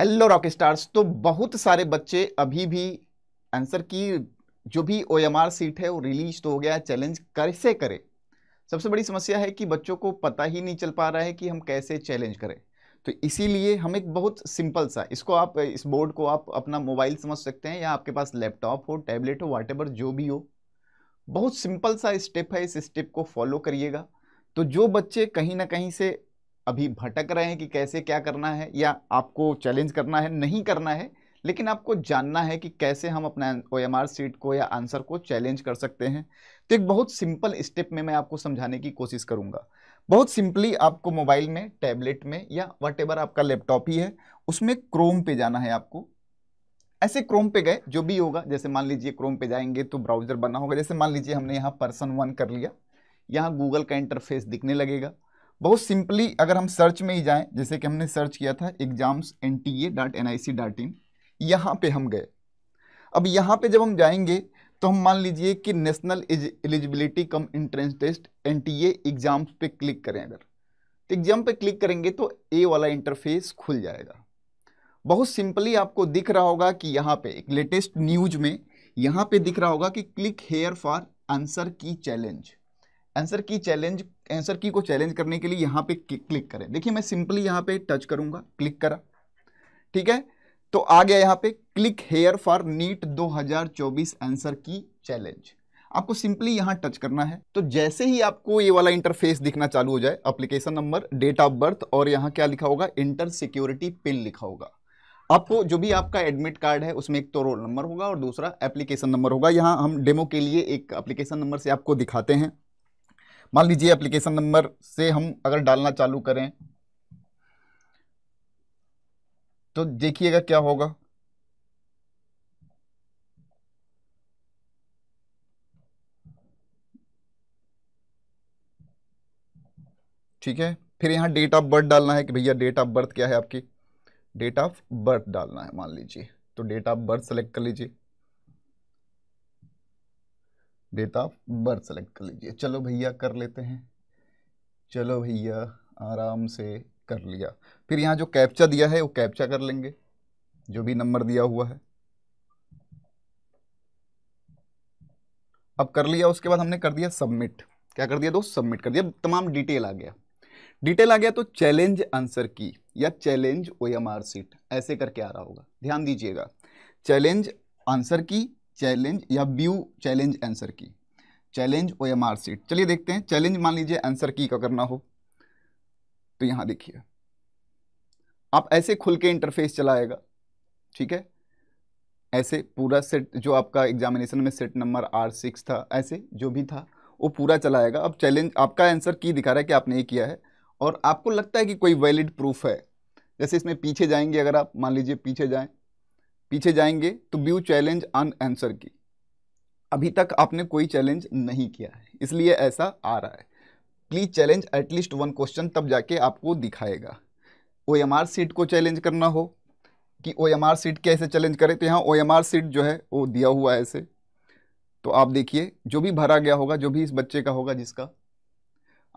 hello rock stars तो बहुत सारे बच्चे अभी भी आंसर की जो भी ओ सीट है वो रिलीज तो हो गया चैलेंज कैसे करें सबसे बड़ी समस्या है कि बच्चों को पता ही नहीं चल पा रहा है कि हम कैसे चैलेंज करें तो इसीलिए हम एक बहुत सिंपल सा इसको आप इस बोर्ड को आप अपना मोबाइल समझ सकते हैं या आपके पास लैपटॉप हो टैबलेट हो वाटेवर जो भी हो बहुत सिंपल सा स्टेप है इस स्टेप को फॉलो करिएगा तो जो बच्चे कहीं ना कहीं से अभी भटक रहे हैं कि कैसे क्या करना है या आपको चैलेंज करना है नहीं करना है लेकिन आपको जानना है कि कैसे हम अपना ओ एम आर सीट को या आंसर को चैलेंज कर सकते हैं तो एक बहुत सिंपल स्टेप में मैं आपको समझाने की कोशिश करूंगा बहुत सिंपली आपको मोबाइल में टैबलेट में या वट आपका लैपटॉप ही है उसमें क्रोम पे जाना है आपको ऐसे क्रोम पे गए जो भी होगा जैसे मान लीजिए क्रोम पे जाएंगे तो ब्राउज़र बना होगा जैसे मान लीजिए हमने यहाँ पर्सन वन कर लिया यहाँ गूगल का इंटरफेस दिखने लगेगा बहुत सिंपली अगर हम सर्च में ही जाएं जैसे कि हमने सर्च किया था exams N T A dot N I C dot in यहाँ पर हम गए अब यहाँ पे जब हम जाएंगे तो हम मान लीजिए कि national eligibility cum entrance test N T A exams पे क्लिक करें अगर तो एग्ज़ाम पे क्लिक करेंगे तो ए वाला इंटरफेस खुल जाएगा बहुत सिंपली आपको दिख रहा होगा कि यहाँ पे एक लेटेस्ट न्यूज में यहाँ पे दिख रहा होगा कि click here for answer key challenge answer key challenge answer key को चैलेंज करने के लिए यहाँ पे क्लिक करें देखिए मैं सिंपली यहाँ पे टच करूंगा क्लिक करा ठीक है तो आ गया यहाँ पे click here for NEET 2024 answer key challenge आपको सिंपली यहाँ टच करना है तो जैसे ही आपको ये वाला इंटरफेस दिखना चालू हो जाए application number date of birth और यहाँ क्या लिखा होगा इंटर सिक्योरिटी पिन लिखा होगा आपको जो भी आपका एडमिट कार्ड है उसमें एक तो रोल नंबर होगा और दूसरा एप्लीकेशन नंबर होगा यहाँ हम डेमो के लिए एक एप्लीकेशन नंबर से आपको दिखाते हैं मान लीजिए एप्लीकेशन नंबर से हम अगर डालना चालू करें तो देखिएगा क्या होगा ठीक है फिर यहां डेट ऑफ बर्थ डालना है कि भैया डेट ऑफ बर्थ क्या है आपकी डेट ऑफ बर्थ डालना है मान लीजिए तो डेट ऑफ बर्थ सेलेक्ट कर लीजिए डेट ऑफ बर्थ सेलेक्ट कर लीजिए चलो भैया कर लेते हैं चलो भैया आराम से कर लिया फिर यहाँ जो कैप्चा दिया है वो कैप्चा कर लेंगे जो भी नंबर दिया हुआ है अब कर लिया उसके बाद हमने कर दिया सबमिट क्या कर दिया दोस्त सबमिट कर दिया तमाम डिटेल आ गया डिटेल आ गया तो चैलेंज आंसर की या challenge O M R sheet ऐसे करके आ रहा होगा ध्यान दीजिएगा चैलेंज आंसर की चैलेंज या ब्यू challenge answer key challenge O M R sheet चलिए देखते हैं चैलेंज मान लीजिए आंसर की का करना हो तो यहां देखिए आप ऐसे खुल के इंटरफेस चलाएगा ठीक है ऐसे पूरा सेट जो आपका एग्जामिनेशन में सेट नंबर आर सिक्स था ऐसे जो भी था वो पूरा चलाएगा अब चैलेंज आपका आंसर की दिखा रहा है कि आपने ये किया है और आपको लगता है कि कोई वैलिड प्रूफ है जैसे इसमें पीछे जाएंगे अगर आप मान लीजिए पीछे जाएं पीछे जाएंगे तो व्यू चैलेंज अन आंसर की अभी तक आपने कोई चैलेंज नहीं किया है इसलिए ऐसा आ रहा है please challenge at least one question तब जाके आपको दिखाएगा ओ एम आर सीट को चैलेंज करना हो कि ओ एम आर सीट कैसे चैलेंज करें तो यहाँ ओ एम आर सीट जो है वो दिया हुआ है ऐसे तो आप देखिए जो भी भरा गया होगा जो भी इस बच्चे का होगा जिसका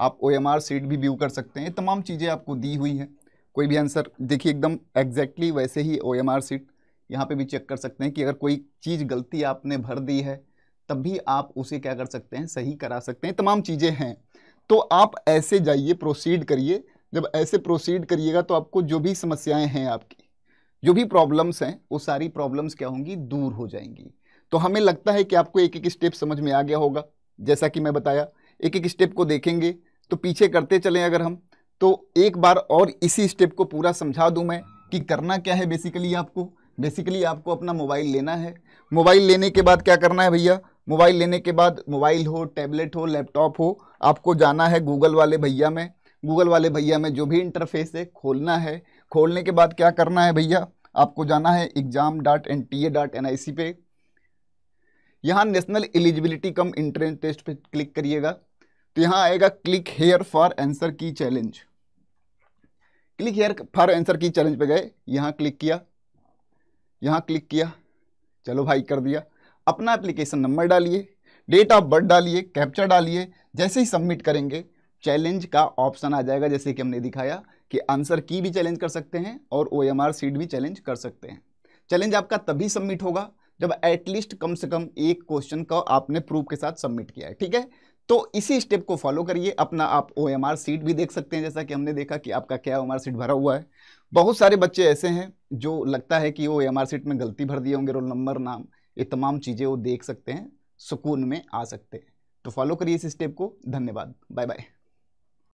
आप ओ एम आर सीट भी व्यू कर सकते हैं तमाम चीज़ें आपको दी हुई हैं कोई भी आंसर देखिए एकदम एग्जैक्टली exactly वैसे ही ओ एम आर सीट यहाँ पे भी चेक कर सकते हैं कि अगर कोई चीज़ गलती आपने भर दी है तब भी आप उसे क्या कर सकते हैं सही करा सकते हैं तमाम चीज़ें हैं तो आप ऐसे जाइए प्रोसीड करिए जब ऐसे प्रोसीड करिएगा तो आपको जो भी समस्याएं हैं आपकी जो भी प्रॉब्लम्स हैं वो सारी प्रॉब्लम्स क्या होंगी दूर हो जाएंगी तो हमें लगता है कि आपको एक एक स्टेप समझ में आ गया होगा जैसा कि मैं बताया एक एक स्टेप को देखेंगे तो पीछे करते चलें अगर हम तो एक बार और इसी स्टेप को पूरा समझा दूं मैं कि करना क्या है बेसिकली आपको बेसिकली आपको अपना मोबाइल लेना है मोबाइल लेने के बाद क्या करना है भैया मोबाइल लेने के बाद मोबाइल हो टैबलेट हो लैपटॉप हो आपको जाना है गूगल वाले भैया में गूगल वाले भैया में जो भी इंटरफेस है खोलना है खोलने के बाद क्या करना है भैया आपको जाना है exam dot N T A dot N I C पे यहाँ national eligibility cum entrance test पे क्लिक करिएगा तो यहाँ आएगा click here for answer key challenge click here for answer key challenge पे गए यहाँ क्लिक किया यहाँ क्लिक किया चलो भाई कर दिया अपना एप्लीकेशन नंबर डालिए डेट ऑफ बर्थ डालिए कैप्चर डालिए जैसे ही सबमिट करेंगे चैलेंज का ऑप्शन आ जाएगा जैसे कि हमने दिखाया कि आंसर की भी चैलेंज कर सकते हैं और ओ एम आर सीट भी चैलेंज कर सकते हैं चैलेंज आपका तभी सबमिट होगा जब एटलीस्ट कम से कम एक क्वेश्चन को आपने प्रूफ के साथ सबमिट किया है ठीक है तो इसी स्टेप को फॉलो करिए अपना आप ओ एम आर सीट भी देख सकते हैं जैसा कि हमने देखा कि आपका क्या ओ एम आर सीट भरा हुआ है बहुत सारे बच्चे ऐसे हैं जो लगता है कि ओ एम आर सीट में गलती भर दिए होंगे रोल नंबर नाम ये तमाम चीज़ें वो देख सकते हैं सुकून में आ सकते हैं तो फॉलो करिए इस स्टेप को धन्यवाद बाय बाय